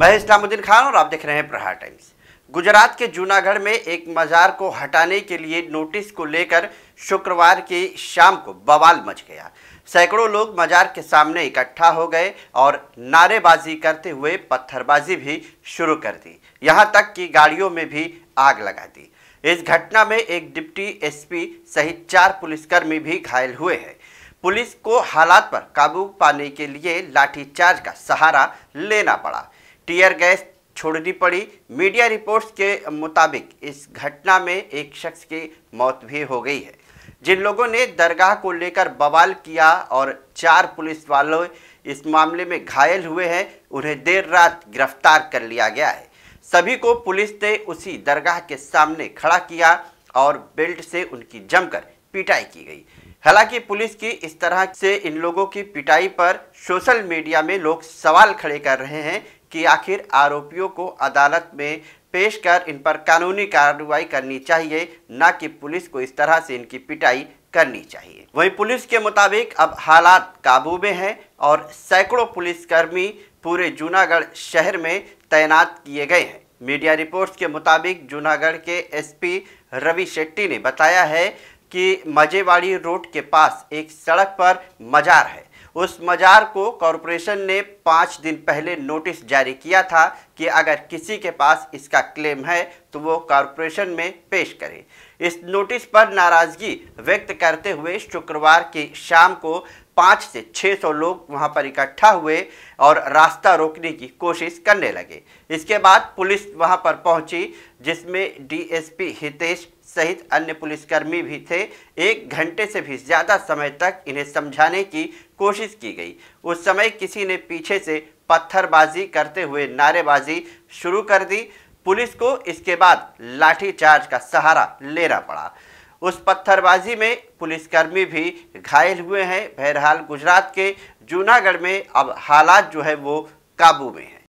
मैं इस्लामुद्दीन खान और आप देख रहे हैं प्रहार टाइम्स गुजरात के जूनागढ़ में एक मज़ार को हटाने के लिए नोटिस को लेकर शुक्रवार की शाम को बवाल मच गया सैकड़ों लोग मज़ार के सामने इकट्ठा हो गए और नारेबाजी करते हुए पत्थरबाजी भी शुरू कर दी यहां तक कि गाड़ियों में भी आग लगा दी इस घटना में एक डिप्टी एसपी सहित चार पुलिसकर्मी भी घायल हुए हैं पुलिस को हालात पर काबू पाने के लिए लाठीचार्ज का सहारा लेना पड़ा टीयर गैस छोड़नी पड़ी मीडिया रिपोर्ट्स के मुताबिक इस घटना में एक शख्स की मौत भी हो गई है जिन लोगों ने दरगाह को लेकर बवाल किया और चार पुलिस वालों इस मामले में घायल हुए हैं उन्हें देर रात गिरफ्तार कर लिया गया है सभी को पुलिस ने उसी दरगाह के सामने खड़ा किया और बेल्ट से उनकी जमकर पिटाई की गई हालांकि पुलिस की इस तरह से इन लोगों की पिटाई पर सोशल मीडिया में लोग सवाल खड़े कर रहे हैं कि आखिर आरोपियों को अदालत में पेश कर इन पर कानूनी कार्रवाई करनी चाहिए न कि पुलिस को इस तरह से इनकी पिटाई करनी चाहिए वहीं पुलिस के मुताबिक अब हालात काबू में हैं और सैकड़ों पुलिसकर्मी पूरे जूनागढ़ शहर में तैनात किए गए हैं मीडिया रिपोर्ट्स के मुताबिक जूनागढ़ के एसपी रवि शेट्टी ने बताया है कि मजेवाड़ी रोड के पास एक सड़क पर मजार है उस मजार को कॉरपोरेशन ने पाँच दिन पहले नोटिस जारी किया था कि अगर किसी के पास इसका क्लेम है तो वो कॉरपोरेशन में पेश करे इस नोटिस पर नाराज़गी व्यक्त करते हुए शुक्रवार की शाम को पाँच से छः सौ लोग वहाँ पर इकट्ठा हुए और रास्ता रोकने की कोशिश करने लगे इसके बाद पुलिस वहाँ पर पहुँची जिसमें डीएसपी हितेश सहित अन्य पुलिसकर्मी भी थे एक घंटे से भी ज़्यादा समय तक इन्हें समझाने की कोशिश की गई उस समय किसी ने पीछे से पत्थरबाजी करते हुए नारेबाजी शुरू कर दी पुलिस को इसके बाद लाठीचार्ज का सहारा लेना पड़ा उस पत्थरबाजी में पुलिसकर्मी भी घायल हुए हैं बहरहाल गुजरात के जूनागढ़ में अब हालात जो है वो काबू में है